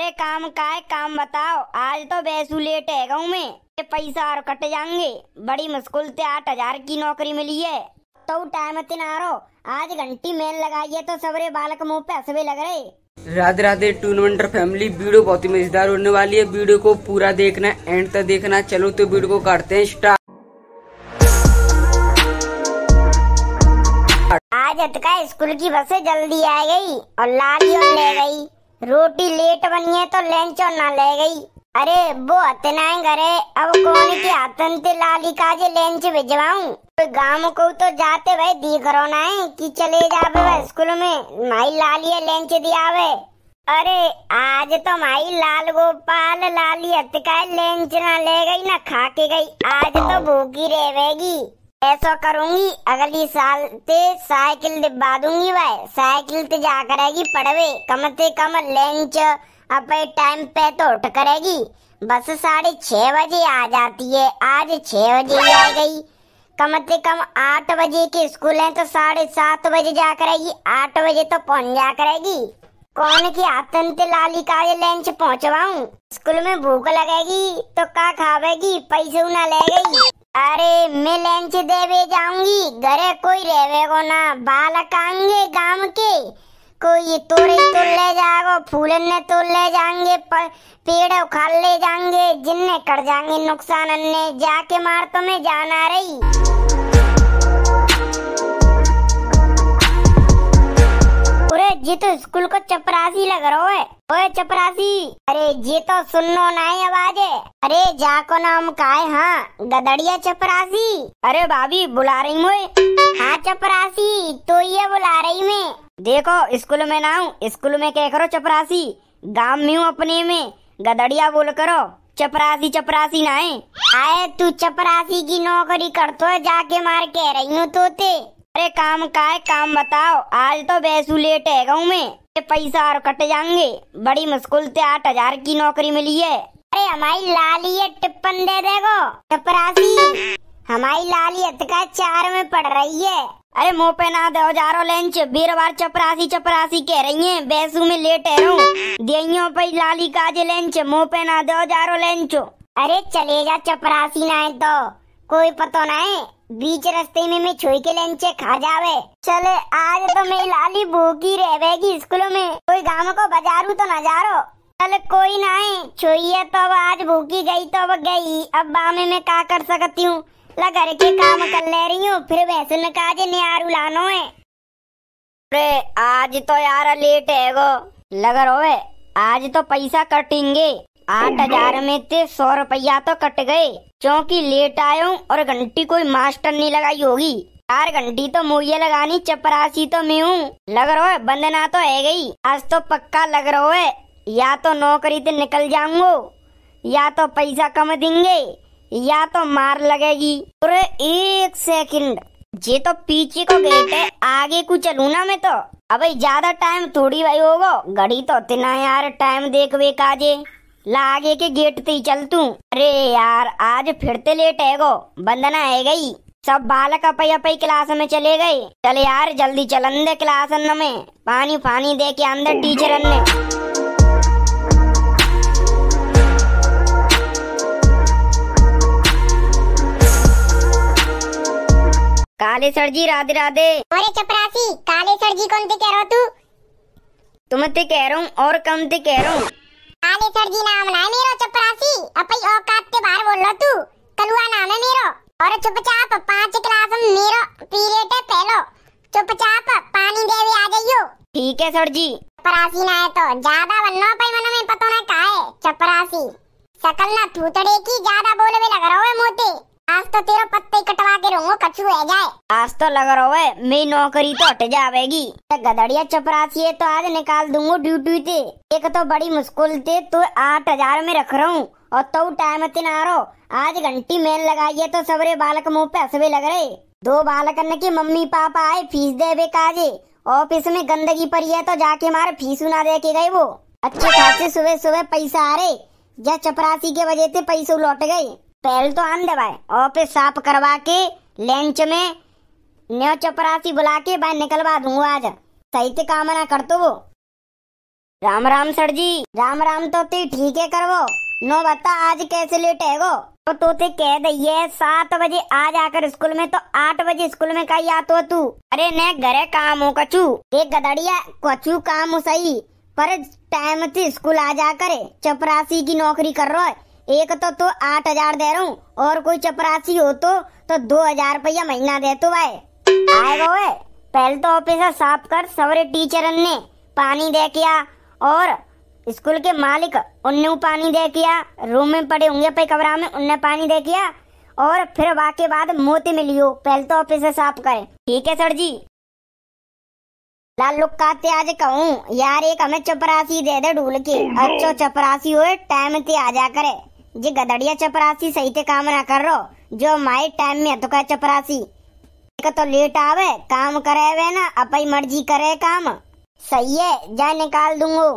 अरे काम है काम बताओ आज तो बैसू लेट है गाँव में पैसा और कट जाएंगे बड़ी मुश्किल से आठ हजार की नौकरी मिली है तो टाइम तीन आ रो आज घंटी मेल लगाई है तो सबरे बालक मुंह पे हसवे लग रहे Radhe Radhe toon family video बहुत ही मजेदार होने वाली है वीडियो को पूरा देखना एंड तक देखना चलो तो वीडियो को काटते हैं स्टार्ट आज अटका स्कूल की बसें जल्दी आ गई और लाली और ले गई रोटी लेट बनी है तो लंच और ना ले गई अरे वो हतनाए घरे अब कौन की हतन ते लाली काजे लंच भिजवाऊ तो गांव को तो जाते भाई दी करो ना है कि चले जावे स्कूल में माई लाली लंच दियावे अरे आज तो माई लाल गोपाल लाली हतकाए लंच ना ले गई ना खा के गई आज तो भूखी रहेगी ऐसा करूंगी अगली साल ते साइकिल दिबा दूंगी भाई साइकिल ते जा करेगी पड़वे कम से कम लंच अपने टाइम पे तो उठ करेगी बस साढ़े छह बजे आ जाती है आज छह बजे आ गई कम से कम आठ बजे के स्कूल है तो साढ़े सात बजे जा करेगी आठ बजे तो पहुंच जा करेगी कौन की आतंत लाली का ये लंच पहुंचवाऊं स्कूल में भूख लगेगी तो का खावेगी पैसे ना ले गई अरे दे भी जाऊंगी घरे कोई को ना बालक आएंगे गांव के कोई तोड़े तोड़ ले जाओ फूल ने तोड़ ले जाएंगे पेड़ उखाड़ ले जाएंगे जिनने कर जाएंगे नुकसान अन्य जाके मार तो मैं जाना रही ये तो स्कूल को चपरासी लग रहा है ओए चपरासी अरे ये तो सुनो ना ही आवाज है अरे जाको नाम का है हाँ गदड़िया चपरासी अरे भाभी बुला रही हूँ हाँ चपरासी तो ये बुला रही मैं देखो स्कूल में ना हूँ स्कूल में कह करो चपरासी गाँव में हूँ अपने में गदड़िया बोल करो चपरासी चपरासी ना है आए तू चपरासी की नौकरी करतो है जाके मार कह रही हूँ तोते अरे काम का है काम बताओ आज तो बैसू लेट है गाँव में पैसा और कट जाएंगे बड़ी मुश्किल से आठ हजार की नौकरी मिली है अरे हमारी लाली है टिप्पन दे देगो चपरासी हमारी लाली का चार में पड़ रही है अरे मुँह पे ना दो जारो लंच बीरवार चपरासी चपरासी कह रही है बैसू में लेट है हूँ दियो पे लाली काजे लंच मुँह पे ना दो जारो लंच अरे जा चपरासी ना है तो कोई पता ना है बीच रास्ते में मैं छोई के लंच खा जावे चले आज तो मैं लाली भूखी रहेगी स्कूलों में कोई गाँव को बाजारू तो ना जा रो चल कोई ना है है तो अब आज भूखी गई तो अब गई अब बामे में का कर सकती हूँ घर के काम कर ले रही हूँ फिर वैसे न काज लानो है अरे आज तो यार लेट है गो लग रो है आज तो पैसा कटेंगे आठ oh, हजार no. में थे सौ रुपया तो कट गए क्योंकि लेट आयो और घंटी कोई मास्टर नहीं लगाई होगी चार घंटी तो मुझे लगानी चपरासी तो मैं हूँ लग रहा है बंदना तो है गई आज तो पक्का लग रहा है या तो नौकरी से निकल जाऊंगो या तो पैसा कम देंगे या तो मार लगेगी और एक सेकंड ये तो पीछे को गेट है आगे को चलू ना मैं तो अबे ज्यादा टाइम थोड़ी भाई होगा घड़ी तो इतना यार टाइम देख वे काजे लागे के गेट ते ही चल तू अरे यार आज फिर ते लेट है गो बंदना है गई सब बालक अपई अपई क्लास में चले गए चल यार जल्दी चल अंदर क्लास में पानी पानी दे के अंदर टीचर ने काले सर जी राधे राधे अरे चपरासी काले सर जी कौन ते कह रहा तू तुम ते कह रहा हूँ और कम ते कह रहा हूँ आले सर जी नाम ना है मेरो चपरासी अपई औकात के बाहर बोल लो तू कलुआ नाम है मेरो और चुपचाप पांच क्लास में मेरो पीरियड है पहलो चुपचाप पानी दे भी आ जाइयो ठीक है सर जी चपरासी ना है तो ज्यादा बनो पई मन में पता ना का है चपरासी सकल ना थूतड़े की ज्यादा बोलवे लग रहो है मोटे आज तो तेरा पत्ते कटवा के रहूंगा कछु रह जाए आज तो लग रहा है मेरी नौकरी तो हट जावेगी तो गदड़िया चपरासी है तो आज निकाल दूंगा ड्यूटी से एक तो बड़ी मुश्किल थे तो आठ हजार में रख रहा हूँ और तो टाइम तीन आ रो आज घंटी मेल लगाई है तो सबरे बालक मुँह पे हसवे लग रहे दो बालक ने की मम्मी पापा आए फीस दे बे काजे ऑफिस में गंदगी पड़ी है तो जाके मारे फीस ना दे के गए वो अच्छे खासे सुबह सुबह पैसा आ रहे या चपरासी के वजह से पैसे लौट गए पहले तो हम दबाए और फिर साफ करवा के लंच में न्यो चपरासी बुला के भाई निकलवा दूंगा आज सही से कामना कर तो वो राम राम सर जी राम राम तो ती ठीक है करवो नो बता आज कैसे लेट है गो तो ते कह दिए सात बजे आ जाकर स्कूल में तो आठ बजे स्कूल में कहीं तो तू अरे ने घरे काम हो कचू एक गदड़िया कचू काम हो सही पर टाइम से स्कूल आ जाकर चपरासी की नौकरी कर रहा है एक तो तो आठ हजार दे रहा हूँ और कोई चपरासी हो तो तो दो हजार रुपया महीना दे तो भाई आए गोए पहले तो ऑफिस साफ कर सवरे टीचर ने पानी दे किया और स्कूल के मालिक उनने पानी दे किया रूम में पड़े होंगे पे कमरा में उनने पानी दे किया और फिर वाके बाद मोती मिली हो पहले तो ऑफिस साफ करे ठीक है सर जी लाल लोग आज कहूँ यार एक हमें चपरासी दे दे ढूल के oh अच्छो चपरासी हो टाइम ते आ जा करे जी गदड़िया चपरासी सही ते काम ना कर रो जो माय टाइम में तो का चपरासी एक तो लेट आवे काम करे वे ना अपनी मर्जी करे काम सही है जा निकाल दूंगो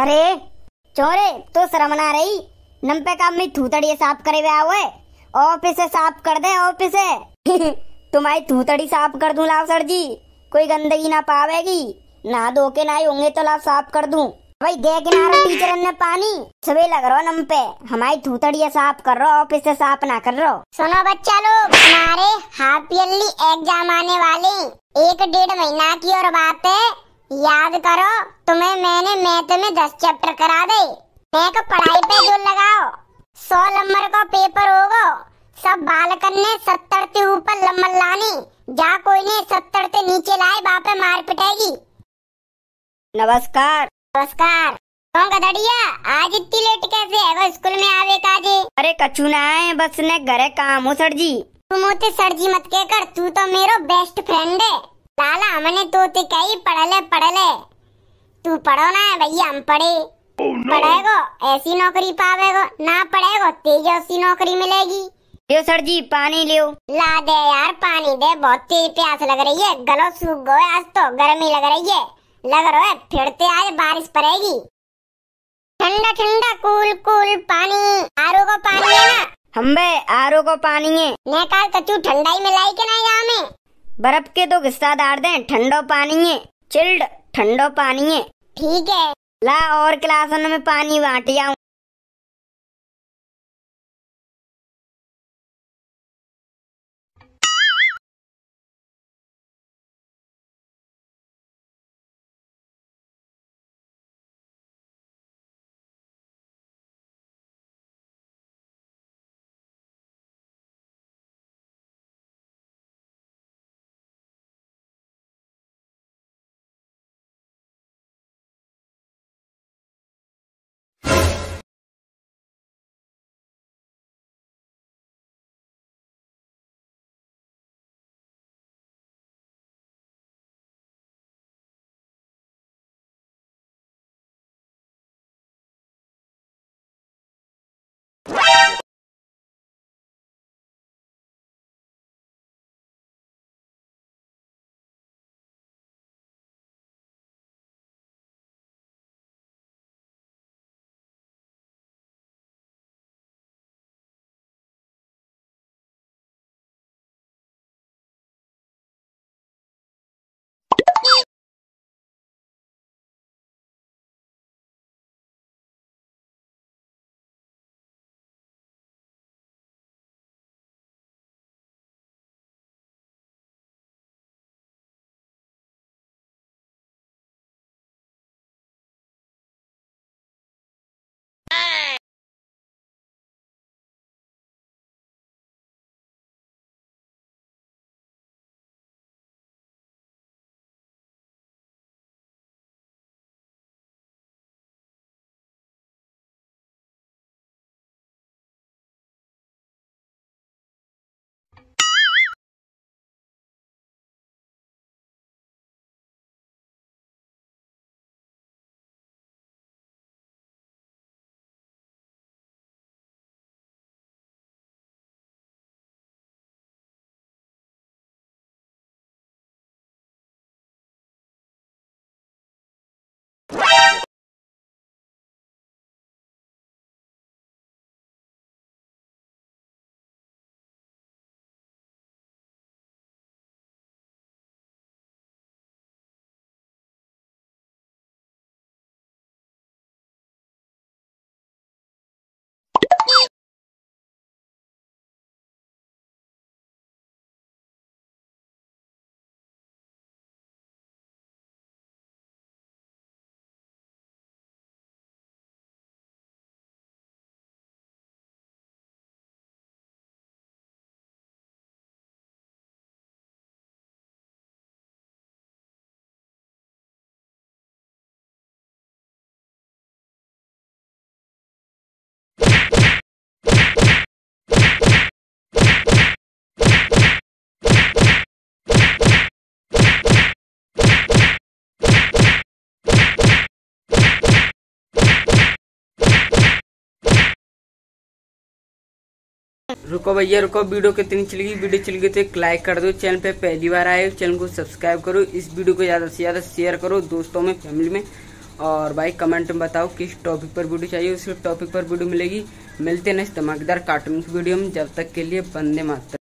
अरे चोरे तो शर्म ना रही नम पे काम में थूतड़ी साफ करे वे आवे ऑफिस साफ कर दे ऑफिस तुम्हारी थूतड़ी साफ कर दूं लाव सर जी कोई गंदगी ना पावेगी नहा धो के नहाई होंगे तो लाभ साफ कर दूं भाई देख ना रहा टीचर ने पानी सवे लग रहा नम पे हमारी थूतड़िया साफ कर रहा ऑफिस से साफ ना कर रहा सुनो बच्चा लोग हमारे हाफ ईयरली एग्जाम आने वाले एक डेढ़ महीना की और बात है याद करो तुम्हें मैंने मैथ में दस चैप्टर करा दे मैं पढ़ाई पे जोर लगाओ सौ नंबर का पेपर होगा सब बालकन ने सत्तर से ऊपर लम्बर लानी जा कोई ने सत्तर ऐसी नीचे लाए बापे मार पिटाएगी नमस्कार नमस्कार कौन का दड़िया आज इतनी लेट कैसे है वो स्कूल में आवे काजे अरे कछु ना आए बस ने घरे काम हो सर जी तुम होते सर जी मत के कर तू तो मेरो बेस्ट फ्रेंड है लाला हमने तो ते कही पढ़ ले पढ़ ले तू पढ़ो ना है भैया हम पढ़े oh, no. पढ़ेगो ऐसी नौकरी पावेगो ना पढ़ेगो तेज ऐसी नौकरी मिलेगी लियो सर जी पानी लियो ला दे यार पानी दे बहुत तेज प्यास लग रही है गलो सूख गए आज तो गर्मी लग रही है लग रहा है से आज बारिश पड़ेगी ठंडा ठंडा कूल कूल पानी आरो को पानी है ना बे आरो को पानी है मैं कहा कचू ठंडा ही मिलाई के ना यहाँ में बर्फ के तो गिस्सा दाड़ दे ठंडो पानी है चिल्ड ठंडो पानी है ठीक है ला और क्लासन में पानी बांट जाऊं रुको भैया रुको वीडियो कितनी चली गई वीडियो चल गई तो एक लाइक कर दो चैनल पे पहली बार आए चैनल को सब्सक्राइब करो इस वीडियो को ज़्यादा से ज़्यादा शेयर करो दोस्तों में फैमिली में और भाई कमेंट में बताओ किस टॉपिक पर वीडियो चाहिए उस टॉपिक पर वीडियो मिलेगी मिलते नेक्स्ट धमाकेदार कार्टून की वीडियो में जब तक के लिए बंदे मात्र